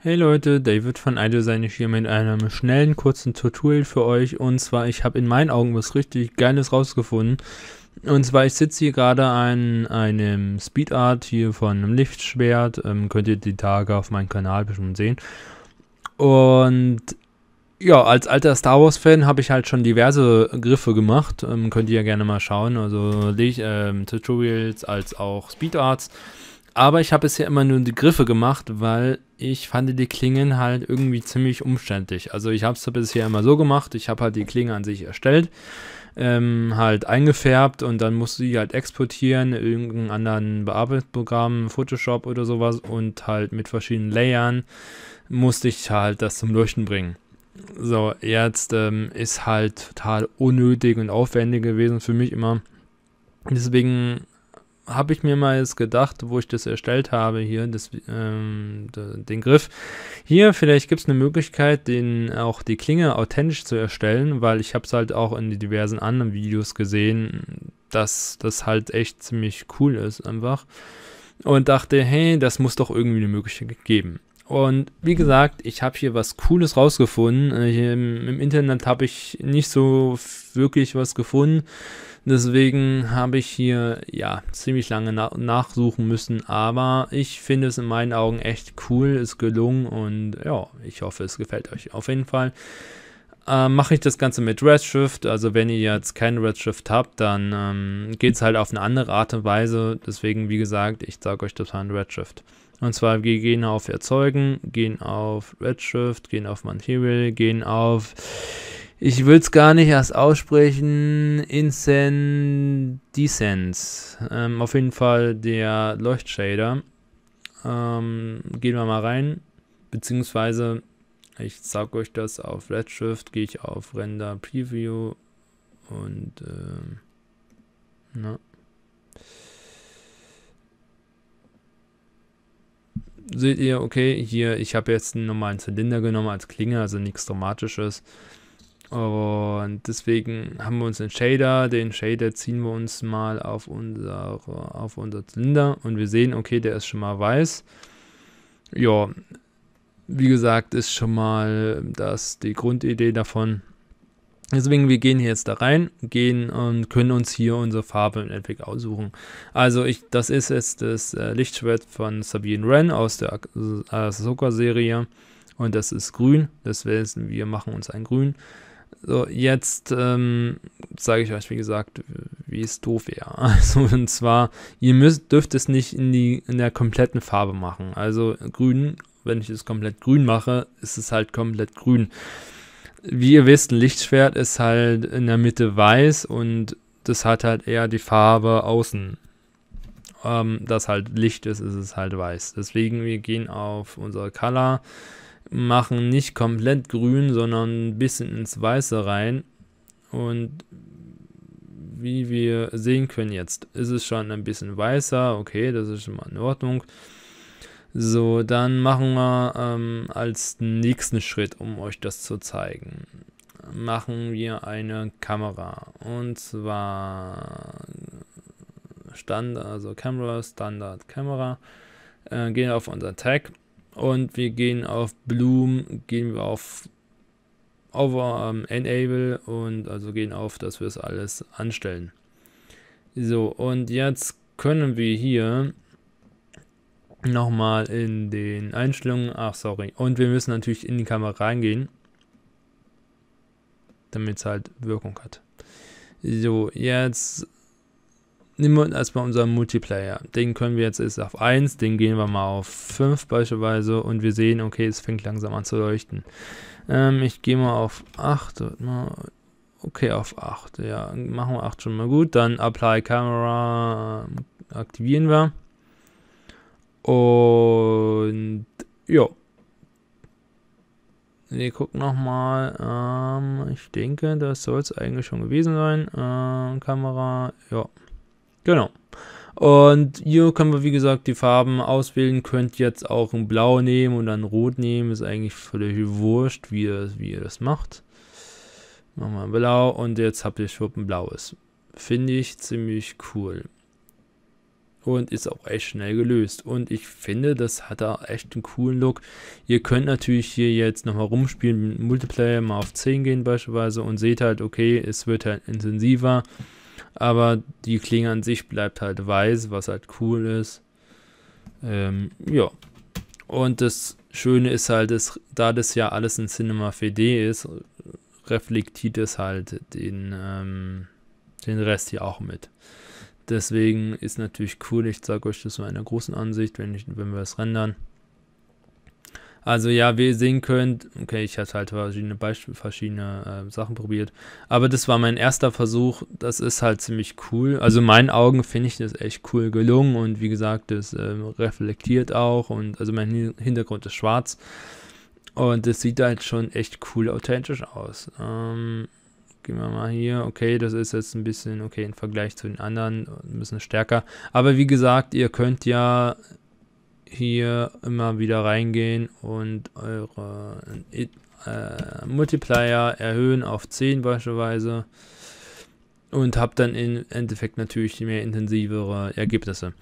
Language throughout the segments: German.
Hey Leute, David von iDesign ist hier mit einem schnellen, kurzen Tutorial für euch. Und zwar, ich habe in meinen Augen was richtig Geiles rausgefunden. Und zwar, ich sitze hier gerade an einem Speedart hier von einem Lichtschwert. Ähm, könnt ihr die Tage auf meinem Kanal bestimmt sehen. Und ja, als alter Star Wars-Fan habe ich halt schon diverse Griffe gemacht. Ähm, könnt ihr ja gerne mal schauen. Also Licht, ähm, Tutorials als auch Speedarts. Aber ich habe bisher immer nur die Griffe gemacht, weil ich fand die Klingen halt irgendwie ziemlich umständlich. Also ich habe es bisher immer so gemacht, ich habe halt die Klinge an sich erstellt, ähm, halt eingefärbt und dann musste ich halt exportieren, irgendeinem anderen Bearbeitungsprogramm, Photoshop oder sowas und halt mit verschiedenen Layern musste ich halt das zum Leuchten bringen. So, jetzt ähm, ist halt total unnötig und aufwendig gewesen für mich immer. Deswegen habe ich mir mal jetzt gedacht, wo ich das erstellt habe hier, das, ähm, den Griff. Hier, vielleicht gibt es eine Möglichkeit, den, auch die Klinge authentisch zu erstellen, weil ich habe es halt auch in diversen anderen Videos gesehen, dass das halt echt ziemlich cool ist einfach. Und dachte, hey, das muss doch irgendwie eine Möglichkeit geben. Und wie gesagt, ich habe hier was Cooles rausgefunden. Äh, Im, im Internet habe ich nicht so wirklich was gefunden. Deswegen habe ich hier ja ziemlich lange na nachsuchen müssen, aber ich finde es in meinen Augen echt cool, ist gelungen und ja, ich hoffe, es gefällt euch auf jeden Fall äh, mache ich das Ganze mit Redshift. Also wenn ihr jetzt kein Redshift habt, dann ähm, geht es halt auf eine andere Art und Weise. Deswegen, wie gesagt, ich sage euch das an Redshift. Und zwar, wir gehen auf Erzeugen, gehen auf Redshift, gehen auf Material, gehen auf, ich will es gar nicht erst aussprechen, Incendescence. Ähm, auf jeden Fall der Leuchtshader. Ähm, gehen wir mal rein, beziehungsweise ich sag euch das auf Redshift, gehe ich auf Render Preview und ähm, na. Ne. Seht ihr, okay, hier, ich habe jetzt einen normalen Zylinder genommen als Klinge, also nichts Dramatisches. Und deswegen haben wir uns einen Shader. Den Shader ziehen wir uns mal auf, unsere, auf unser Zylinder und wir sehen, okay, der ist schon mal weiß. Ja, wie gesagt, ist schon mal ähm, das die Grundidee davon. Deswegen, wir gehen hier jetzt da rein, gehen und können uns hier unsere Farbe im Endeffekt aussuchen. Also ich, das ist jetzt das äh, Lichtschwert von Sabine Wren aus der äh, Ahsoka-Serie und das ist grün, das wissen wir, machen uns ein grün. So, jetzt ähm, zeige ich euch, wie gesagt, wie es doof wäre. Also, und zwar, ihr müsst, dürft es nicht in, die, in der kompletten Farbe machen. Also, grün wenn ich es komplett grün mache, ist es halt komplett grün. Wie ihr wisst, ein Lichtschwert ist halt in der Mitte weiß und das hat halt eher die Farbe außen. Ähm, das halt Licht ist, ist es halt weiß. Deswegen, wir gehen auf unsere Color, machen nicht komplett grün, sondern ein bisschen ins Weiße rein. Und wie wir sehen können jetzt, ist es schon ein bisschen weißer. Okay, das ist schon mal in Ordnung. So, dann machen wir ähm, als nächsten Schritt, um euch das zu zeigen, machen wir eine Kamera. Und zwar Standard, also Camera, Standard Kamera. Äh, gehen auf unser Tag und wir gehen auf Bloom, gehen wir auf Over ähm, Enable und also gehen auf, dass wir es alles anstellen. So, und jetzt können wir hier nochmal in den Einstellungen. Ach, sorry. Und wir müssen natürlich in die Kamera reingehen, damit es halt Wirkung hat. So, jetzt nehmen wir erstmal unseren Multiplayer. Den können wir jetzt ist auf 1, den gehen wir mal auf 5 beispielsweise und wir sehen, okay, es fängt langsam an zu leuchten. Ähm, ich gehe mal auf 8, okay, auf 8, ja, machen wir 8 schon mal gut. Dann Apply Camera ähm, aktivieren wir. Und ja. Wir gucken nochmal. Ähm, ich denke, das soll es eigentlich schon gewesen sein. Ähm, Kamera, ja. Genau. Und hier können wir, wie gesagt, die Farben auswählen. Könnt jetzt auch ein Blau nehmen und dann Rot nehmen. Ist eigentlich völlig wurscht, wie ihr, wie ihr das macht. Machen wir Blau und jetzt habt ihr Schuppen Blaues. Finde ich ziemlich cool und ist auch echt schnell gelöst. Und ich finde, das hat da echt einen coolen Look. Ihr könnt natürlich hier jetzt nochmal rumspielen, Multiplayer mal auf 10 gehen beispielsweise und seht halt, okay, es wird halt intensiver, aber die Klinge an sich bleibt halt weiß, was halt cool ist. Ähm, ja. Und das Schöne ist halt, dass, da das ja alles in Cinema 4D ist, reflektiert es halt den, ähm, den Rest hier auch mit. Deswegen ist natürlich cool, ich zeige euch das mal in der großen Ansicht, wenn, ich, wenn wir es rendern. Also ja, wie ihr sehen könnt, okay, ich hatte halt verschiedene, Beisp verschiedene äh, Sachen probiert, aber das war mein erster Versuch, das ist halt ziemlich cool. Also in meinen Augen finde ich das echt cool gelungen und wie gesagt, das äh, reflektiert auch und also mein Hintergrund ist schwarz und es sieht halt schon echt cool authentisch aus. Ähm, gehen wir mal hier. Okay, das ist jetzt ein bisschen, okay, im Vergleich zu den anderen ein bisschen stärker. Aber wie gesagt, ihr könnt ja hier immer wieder reingehen und eure äh, Multiplier erhöhen auf 10 beispielsweise und habt dann im Endeffekt natürlich mehr intensivere Ergebnisse.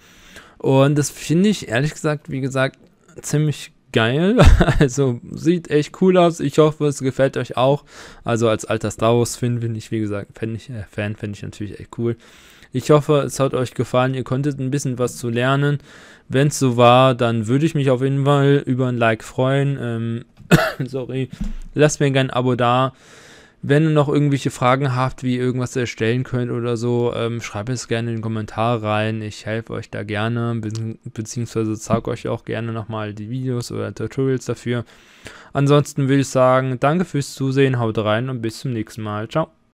Und das finde ich ehrlich gesagt, wie gesagt, ziemlich geil. Also sieht echt cool aus. Ich hoffe, es gefällt euch auch. Also als alter Star Wars-Fan finde ich, wie gesagt, Fan, äh, Fan finde ich natürlich echt cool. Ich hoffe, es hat euch gefallen. Ihr konntet ein bisschen was zu lernen. Wenn es so war, dann würde ich mich auf jeden Fall über ein Like freuen. Ähm, sorry. Lasst mir gerne ein Abo da. Wenn ihr noch irgendwelche Fragen habt, wie ihr irgendwas erstellen könnt oder so, ähm, schreibt es gerne in den Kommentar rein. Ich helfe euch da gerne, be beziehungsweise zeige euch auch gerne nochmal die Videos oder Tutorials dafür. Ansonsten würde ich sagen, danke fürs Zusehen, haut rein und bis zum nächsten Mal. Ciao.